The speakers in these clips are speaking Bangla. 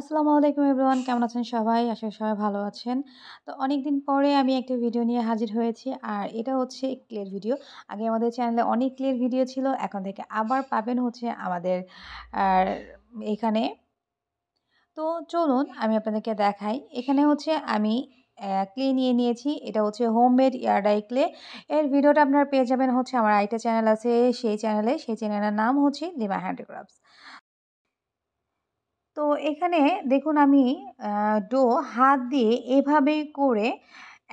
আসসালামু আলাইকুম এভরিওয়ান কেমন আছেন সবাই আসলে সবাই ভালো আছেন তো অনেক দিন পরে আমি একটা ভিডিও নিয়ে হাজির হয়েছি আর এটা হচ্ছে ক্লের ভিডিও আগে আমাদের চ্যানেলে অনেক ক্লের ভিডিও ছিল এখন থেকে আবার পাবেন হচ্ছে আমাদের আর এখানে তো চলুন আমি আপনাদেরকে দেখাই এখানে হচ্ছে আমি ক্লে নিয়ে নিয়েছি এটা হচ্ছে হোমমেড ইয়ারডাই ক্লে এর ভিডিওটা আপনারা পেয়ে যাবেন হচ্ছে আমার আরেকটা চ্যানেল আছে সেই চ্যানেলে সেই চ্যানেলের নাম হচ্ছে লিমা হ্যান্ডিক্রাফটস তো এখানে দেখুন আমি ডো হাত দিয়ে এভাবে করে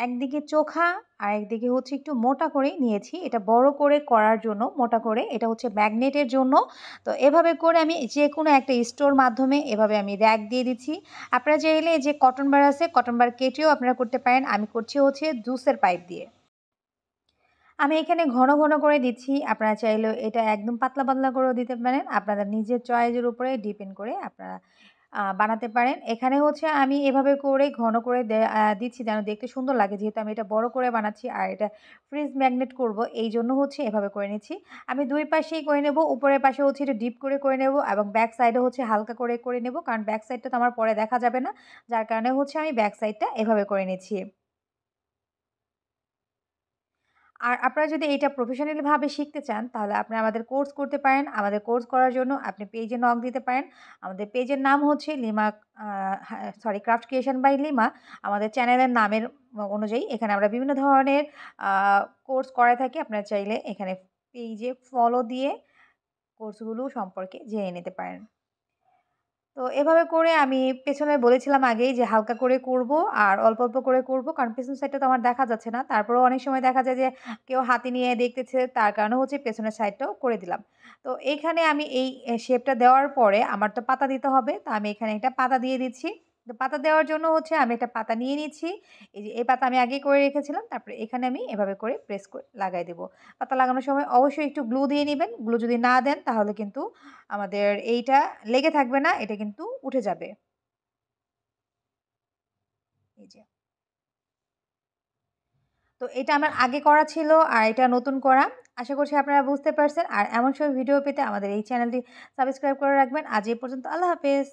একদিকে চোখা আর একদিকে হচ্ছে একটু মোটা করে নিয়েছি এটা বড় করে করার জন্য মোটা করে এটা হচ্ছে ম্যাগনেটের জন্য তো এভাবে করে আমি যে কোনো একটা স্টোর মাধ্যমে এভাবে আমি র্যাক দিয়ে দিচ্ছি আপনারা চাইলে যে কটন বার আছে কটন বার কেটেও আপনারা করতে পারেন আমি করছি হচ্ছে জুসের পাইপ দিয়ে আমি এখানে ঘন ঘন করে দিচ্ছি আপনারা চাইলেও এটা একদম পাতলা পাতলা করেও দিতে পারেন আপনাদের নিজের চয়েসের উপরে ডিপেন্ড করে আপনারা বানাতে পারেন এখানে হচ্ছে আমি এভাবে করে ঘন করে দিচ্ছি যেন দেখতে সুন্দর লাগে যেহেতু আমি এটা বড় করে বানাচ্ছি আর এটা ফ্রিজ ম্যাগনেট করব এই জন্য হচ্ছে এভাবে করে নিচ্ছি আমি দুই পাশেই করে নেব উপরের পাশে হচ্ছে এটা ডিপ করে করে নেব এবং ব্যাক সাইডে হচ্ছে হালকা করে করে নেব কারণ ব্যাক সাইডটা তো আমার পরে দেখা যাবে না যার কারণে হচ্ছে আমি ব্যাক সাইডটা এভাবে করে নিচ্ছি আর আপনারা যদি এটা প্রফেশনালিভাবে শিখতে চান তাহলে আপনি আমাদের কোর্স করতে পারেন আমাদের কোর্স করার জন্য আপনি পেজে নক দিতে পারেন আমাদের পেজের নাম হচ্ছে Lima sorry craft creation by Lima আমাদের চ্যানেলের নামের অনুযায়ী এখানে আমরা বিভিন্ন ধরনের কোর্স করায় থাকি আপনারা চাইলে এখানে পেজে ফলো দিয়ে কোর্সগুলো সম্পর্কে জেনে নিতে পারেন তো এভাবে করে আমি পেছনে বলেছিলাম আগেই যে হালকা করে করব আর অল্প অল্প করে করব কারণ পেছন সাইডটা তো আমার দেখা যাচ্ছে না তারপরেও অনেক সময় দেখা যায় যে কেউ হাতি নিয়ে দেখতেছে তার কারণে হচ্ছে পেছনের সাইডটাও করে দিলাম তো এইখানে আমি এই শেপটা দেওয়ার পরে আমার তো পাতা দিতে হবে তো আমি এখানে একটা পাতা দিয়ে দিচ্ছি তো পাতা দেওয়ার জন্য হচ্ছে আমি একটা পাতা নিয়ে নিচ্ছি এই যে এই পাতা আমি আগে করে রেখেছিলাম তারপরে এখানে আমি এভাবে করে প্রেস করে লাগাই দেবো পাতা লাগানোর সময় অবশ্যই একটু গ্লু দিয়ে নেবেন গ্লু যদি না দেন তাহলে কিন্তু আমাদের এইটা লেগে থাকবে না এটা কিন্তু উঠে যাবে এই যে তো এটা আমার আগে করা ছিল আর এটা নতুন করা আশা করছি আপনারা বুঝতে পারছেন আর এমন সব ভিডিও পেতে আমাদের এই চ্যানেলটি সাবস্ক্রাইব করে রাখবেন আজ এই পর্যন্ত আল্লাহ হাফেজ